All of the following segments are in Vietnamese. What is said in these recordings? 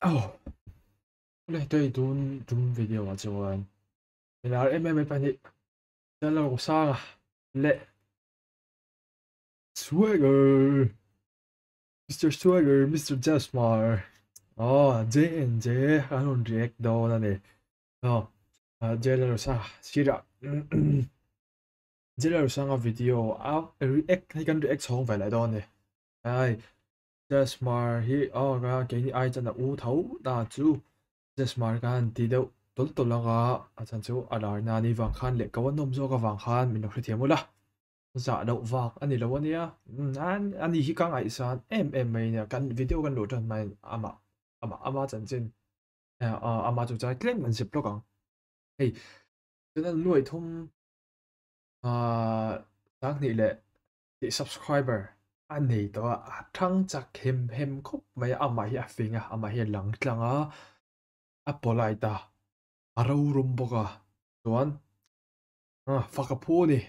tôi đun đun video 아우 원래 저희 em 준비디오 맞지만 나 MMA 판이 잘라고 사가 레 Swagger, Mr. Swagger, Mr. Jasmar. Oh, J and J, I don't react though, nane. No, Jailer sa sira. Jailer sa nga video, ah, react, hay kan react song phải lại đó này. Ai, Just mar hi o ga ke ni ai chana u thau da chu just mar gan ti deu tol tol ga a chan chu alar na ni wang khan le ka wan nom zo ka wang khan min khri themu la za do wak ani lo ania hmm, an ani hi kang ai san em em mai na kan video kan lo tan mai ama ama ama chan chen à ama chu cha claim man sip lo kang hey cho nuôi thông à đáng nghĩ lệ thì subscriber anh này đó à trăng chắc hiểm hiểm khúc mấy à mày à phình à à mày hiểm lặng lặng à à bỏ lại ta à râu rum bọc à đoán à phát cái phu đi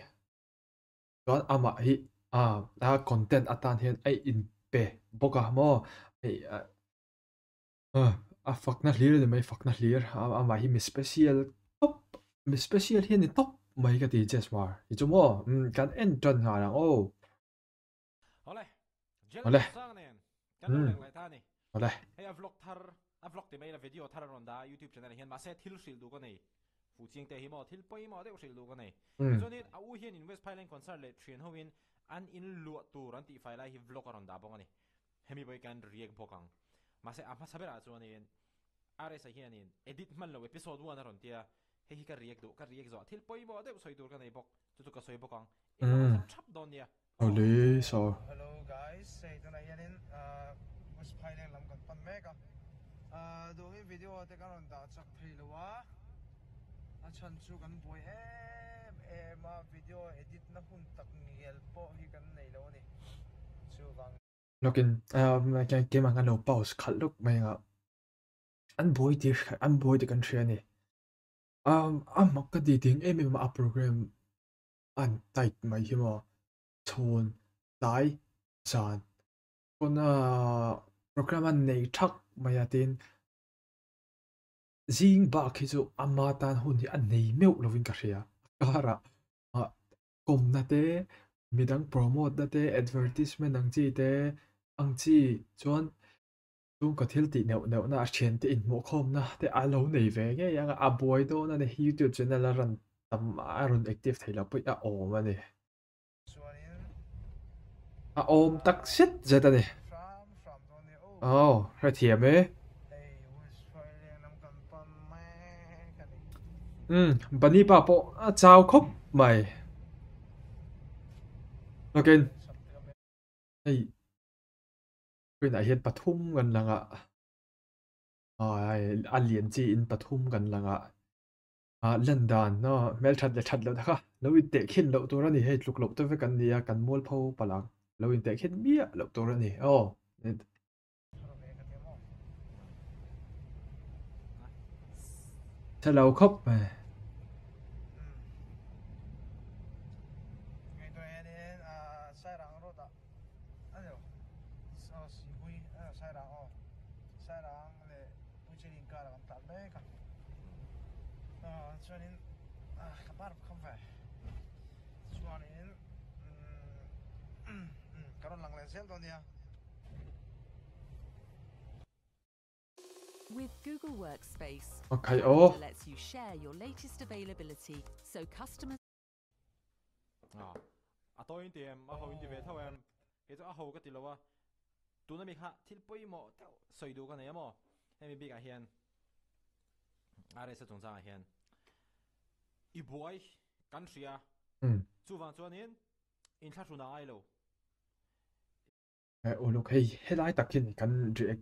đoán à mày hi à à content à tan hiểm ai in bê, bọc à mò ai à à phát nát liệt thì mấy phát nát liệt à à mày hiểm special top special hiểm thì top mấy cái gì chứ mà thì chúng mò um cái end chân hà rằng ô مليح مليح هي فلوق تر فلوق تي ميلا فيديو تر روندا يوتيوب شانل هين ما سيت هيل شيل دوغني phụ chiến tế hiểm thì bây mà đều sẽ lưu cái này cho nên ở hiện in West Thailand concert lệ truyền hậu in an in lụa tu ran tị phải lại hiểm vlog còn đá bóng này hemi bây can riêng bọc căng mà sẽ apa sabe ra cho nên ở sẽ hiện in edit man lâu episode one rồi tia hei cái riêng đồ cái riêng rõ thì bây mà đều soi đồ cái này bọc cho tụi cái soi bọc căng chắp đòn nha Olé, så. Hello guys, hey, dona yanin, bus phaileng lam kan pan mega. Do in video te kan on da chak philowa. A chan chu kan boy em em a video edit na hun tak ni el po hi kan nei lo ni. Chu wang. Lokin, um kan ke man kan lo pause khat luk menga. An boy ti an boy ti kan thia ni. Um a makka di ding em em a program an tight mai hi mo tón lai chan ona ờ, program an nei thak mai atin zing ba khi chu ama tan hun hi an nei meu lovin ka hria kara a kom na te midang promote na te advertisement ang chi te ang chi chuan chung ka thil ti neu neu na chen te in mo khom na te a lo nei ve ge yang a boy do na ne youtube channel ran tam a à, run active thaila pui a o ma ni à ôm tắc xít giờ ta này oh hơi thiệp ấy ừ bạn đi bà bộ à, chào khúc mày ok hey quên lại hiện bắt thum gần là ngạ ai ăn liền chi in bát thum gần là ngạ à lần đàn nó ờ, mel chặt là chặt lâu đó cả lâu ít tệ khiến lâu tôi ra đi hết lục lục tôi với cần đi à cần mua phô bà lăng lâu in tệ hết bia lâu tô ra nè ô thật lâu khóc mà ừ. ờ, cho nên à, các bạn không phải cho nên karon lang lensel to niya With Google Workspace, okay, oh. lets you share your latest availability so customers. À, à tôi đi em, à hồi đi về thôi em, cái đó à hồi cái gì lâu à, tụi nó bị hạ thiết bị mỏ, sợi đồ cái này mỏ, em bị cái hiện, à đây sẽ chúng ta hiện, ít bụi, cảnh sĩ à, chú văn cho nên, in sát xuống ai lâu. 哎，我录嘿，嘿来打进跟这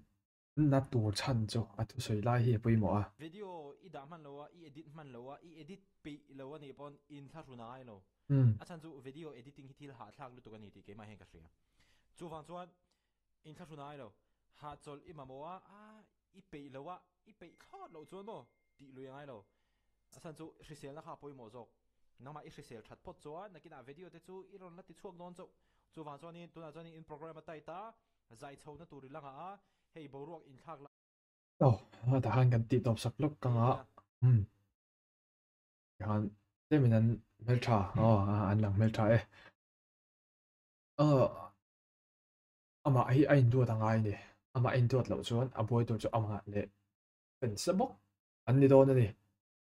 那多产着啊，都谁来嘿不么啊？video 一打慢了哇，一 edit 慢了哇，一 edit 比了哇，你帮 in 他出哪来了？嗯，啊，像做 video editing 去听下，他录多个你的给嘛嘿个谁啊？做房做 in 他出哪来了？下做一嘛么啊啊，一比了哇，一比靠老做么？底路样来了，啊，像做实现了下不么做？那么一实现差不多，那给那 video 的做一轮那的错弄做。chu wa chuan in tuna chuan in program atai ta zai chho na turi langa a hei boruak in thak la oh ha ta han kan ti top sak lok kanga hm han te min an mel tha oh an lang mel tha e ờ ama ai ai ndu ta ngai ni ama ai ndu lo chuan a boy tu chu ama le pen sabok an ni don ni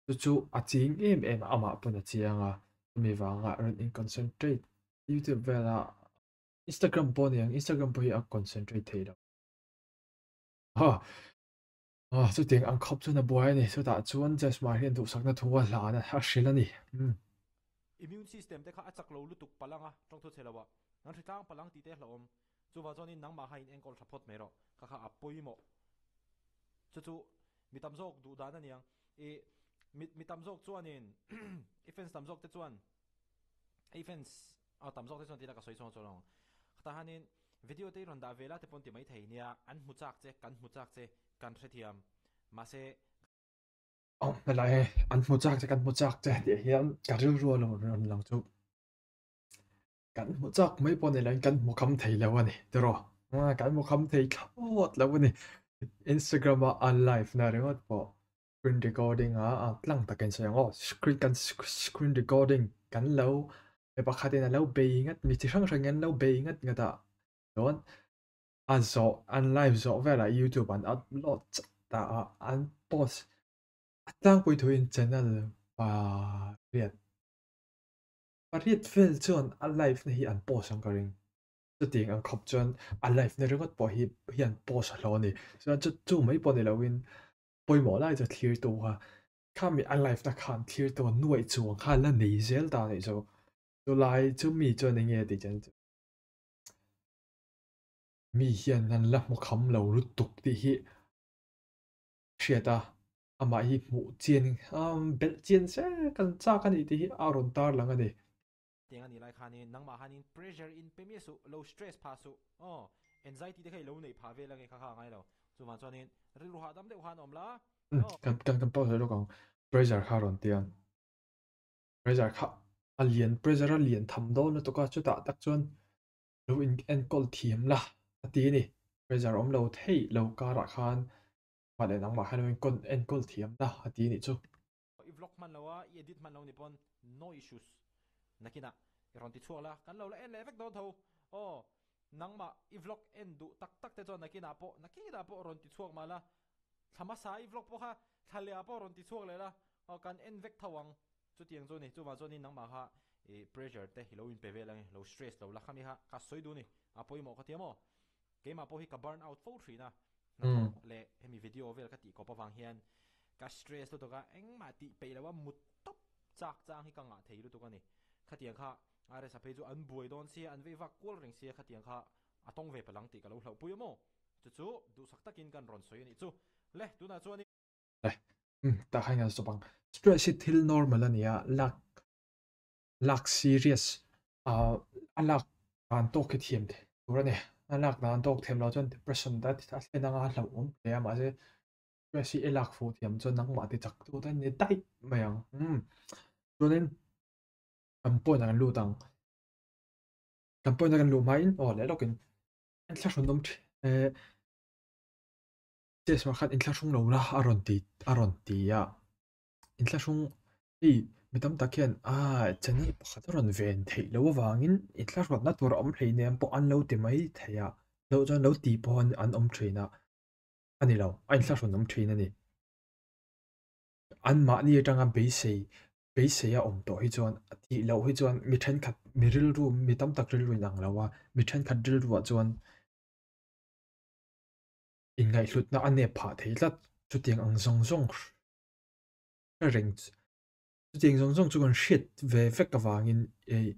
chu chu a ching em em ama pun a chianga mi wa nga run in concentrate youtube vela Instagram 보내 Instagram 보이 아 concentrate thế đó ha à số tiền ăn khóc cho nó bùa này số đã chuẩn just mà hiện tụ sắc nó thua là nó hắc xí là nè immune system để khá chắc lâu lúc tục palang á, trong thuốc là vợ nắng thì tăng palang tí tế là om chú vào cho nên nắng mà hai anh còn support mày rồi khá khá áp bôi mọ chú chú mi tam zok đủ đàn anh e mi mi tam zok chuan in defense tam zok te chuan defense à tam zok te chuan tí là cái soi chuan chuan ta hanin video te ron da vela te ponti mai theinia an muchak che kan muchak che kan thethiam ma se ông là lại ăn một chắc chắc ăn một chắc chắc để hiện cả rượu rùa lòng lòng lòng chú cắn một chắc mấy bọn này lại cắn một không thấy là vậy này được rồi mà cắn một không thấy khóc là vậy này Instagram à alive nè đấy mất bỏ screen recording à à lăng ta cần xem oh screen cắn screen recording cắn lâu เบคาเดนแล้วเบยงัดมีที่ช่างช่างเงินแล้วเบยงัดงัดอ่ะโดนอันโซอันไลฟ์โซเวลายูทูบอันอัดโหลอแต่อันโพสอัตตังปุยทุยนเจนัลปาเรียดปาเรียดเฟลชจนอันไลฟ์นี่อันโพสังกริจะติงอันขับชจนอันไลฟ์นี่เรื่องก็ปอฮีฮีอันบอสหล้อนี่ส่วนจะจู่ไม่ปอนีแล้ววินปุยหมอไล่จะเทีร์ตัวข้ามีอันไลฟ์นกขันเทีร์ตัวหน่วยจวงข้าแล้วนีเซลตานี่จะ lai chu mi cho nên nghe thì chân mi hiền nan lắm một khấm lâu rút tục thì hi xe ta ama hi mu chiên um bel chiên sẽ cần cha cần đi thì hi aron tar lăng anh đi tiếng anh lại khani nang mà hanin pressure in pe mi low stress pa su oh anxiety thì cái lâu này pa về là cái khá khá ngay đâu dù mà cho nên rồi lu hạ đấy hoàn om la cần cần cần bao giờ đâu còn pressure khá rồi tiền pressure khá a lian pressure a lian tham dawn na toka chu ta tak chuan lo in en kol thiam la ati ni pressure om lo thei lo ka ra khan ma le nang ma han in kon en kol thiam la ati ni chu i vlog man lawa i edit man lo ni pon no issues nakina i ron ti chu la kan lo la en le vek do tho o nang ma i vlog en du tak tak te chuan nakina po nakina po ron ti chuak ma la thama sa i vlog po ha thale apo ron ti chuak le la o kan en vek thawang chú tiếng cho này chú vào cho nên nắng mà ha pressure te lo in peve này, lo stress lo lakha mi ha cá ka soi du ni apoi mo khatia mo ke ma po hi cái burn out for three na le hemi video về cái ti có pa wang hiền, ka stress anh mà bây to ka eng ma ti pe lawa mut top chak chang hi ka nga thei lu to ka ni khatia kha are sa pe chu an buai don si an ve va kol ring si khatia kha atong ve palang ti ka lo hlau pui mo chu chu du sak takin kan ron chú, ni chu le tu anh, chu ni ta hai na so bang stretchet til normalan ya lak lak serious a alak an toket him durane alak nan tok them lo chon depression da ta se na nga hlo um le ma se stress i elak fo thiam chon nang ma ti chak tu dan ne dai mayang um chuanin kampo na lu dang kampo na lu mai o le lokin an thla shon dom eh tes ma khat in thla shung lo la aron ti aron ti ya Intlasung i mitam takian a chani pakhatron ven thei lo wangin intlaswat na tur om hlei nem po an lo ti mai thaya lo jan lo ti pon an om threina ani lo a intlaswat om threina ni an ma ni atanga be sei be sei a om to hi chuan ati lo hi chuan mi then khat miril ru mitam tak ril ruin ang lawa mi then khat ril ruwa chuan in ngai hlut na ane pha thei lat chu tiang ang zong zong ringt. Ding song song chuan shit ve vek ka wangin e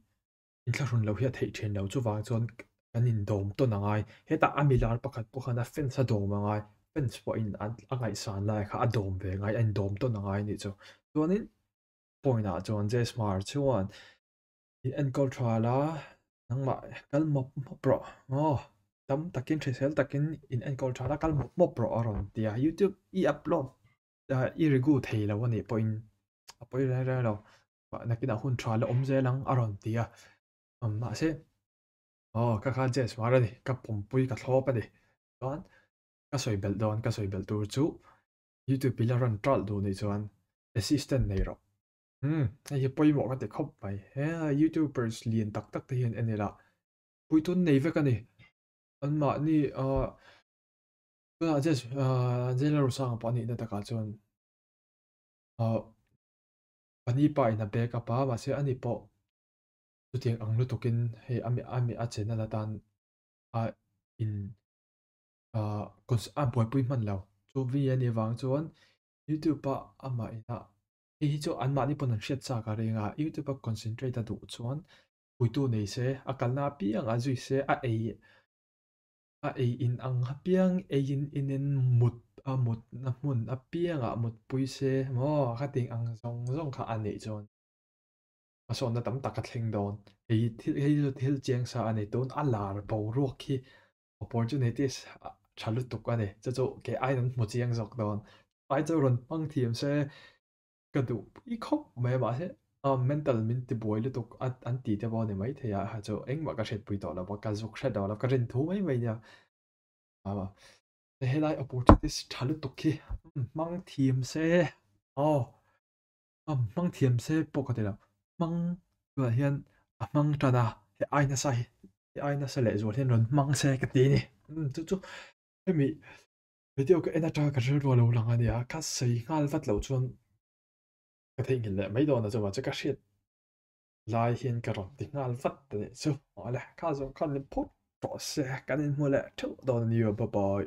in thlachun lo hiat hei chen lo chu wang chuan kan in dom to na ngai heta amilar pakhat pakhan a fen sa dom ngai fen spo in an angai san lai kha adom ve ngai an dom to na ngai ni chu chuan in point a chuan je smart chuan i an kol tra la nang ma kal mop tâm pro ngo tam takin thresel takin in an kol tra la kal mop mop pro aron tia youtube i upload uh, i regu thei lo ani po in a poi ra à. ờ, ra lo ba na kina hun tra lo om je lang aron tia um ma se o ka kha je swara ni pa ni don ka soi bel don ka soi bel tur chu youtube pila ran tral do ni chuan assistant nei ro hm ai poi mo ka te khop pai he youtubers lian tak tak te hian enela pui tun nei ve ka ni an ma ni a ờ, uh, 啊，这啊，这路上把你那大家准，哦，把你把那白个把嘛是安尼包，就听昂路读经嘿，阿咪阿咪阿姐那那单啊因啊，kon an boy boy man lao, cho vi an ni wang chuan YouTube pa ama ina hi cho an ma ni pon an shet sa ka renga YouTube pa concentrate du chuan puitu nei se akalna pi anga zui se a ei a ei in ang ha piang ei in in in mut a mut na hmun a piang a mut pui se mo kha ting ang zong zong kha ani chon a son na tam tak a thleng don ei thil hei zo thil cheng sa ani ton a lar bo ruak khi opportunities chalu tuk ani cha cho ke ai nan mu chiang zok don ai cho ron pang thiam se ka du i khop me ma se ờ mental mình thì bồi lúc tục ăn ăn tí theo bao này mấy thì à cho anh mà cái chuyện bùi đó là bao cái dục xét đó là cái chuyện thú mấy mấy nha à mà thế hệ lại opportunities trả lúc tục khi mang thiềm xe ờ ờ mang thiềm xe bao cái là mang là hiện à mang trả đã thì ai nó sai thì ai nó sai lệ rồi hiện rồi mang xe cái tí này ừ chút chút em bị video cái anh ta trả cái chuyện rồi lâu lắm anh ấy à cắt xây ngal vắt lâu chuan katigil le mai don zo wacha kashit lai hin karon ti ngal fat ne so ala ka zo kan pot to se kan mo le to don ni ba boy